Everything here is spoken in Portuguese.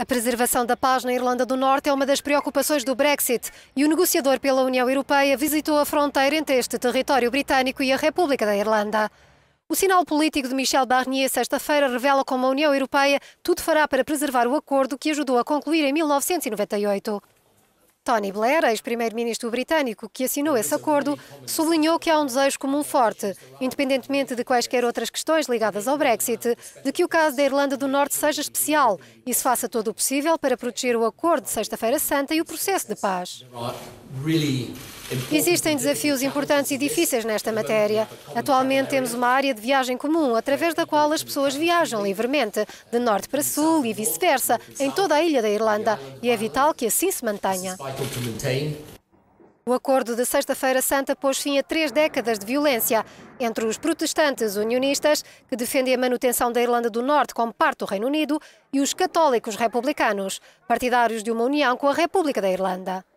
A preservação da paz na Irlanda do Norte é uma das preocupações do Brexit e o negociador pela União Europeia visitou a fronteira entre este território britânico e a República da Irlanda. O sinal político de Michel Barnier sexta-feira revela como a União Europeia tudo fará para preservar o acordo que ajudou a concluir em 1998. Tony Blair, ex-primeiro-ministro britânico que assinou esse acordo, sublinhou que há um desejo comum forte, independentemente de quaisquer outras questões ligadas ao Brexit, de que o caso da Irlanda do Norte seja especial e se faça todo o possível para proteger o acordo de Sexta-feira Santa e o processo de paz. Existem desafios importantes e difíceis nesta matéria. Atualmente temos uma área de viagem comum, através da qual as pessoas viajam livremente, de norte para sul e vice-versa, em toda a ilha da Irlanda, e é vital que assim se mantenha. O acordo de Sexta-feira Santa pôs fim a três décadas de violência entre os protestantes unionistas, que defendem a manutenção da Irlanda do Norte como parte do Reino Unido, e os católicos republicanos, partidários de uma união com a República da Irlanda.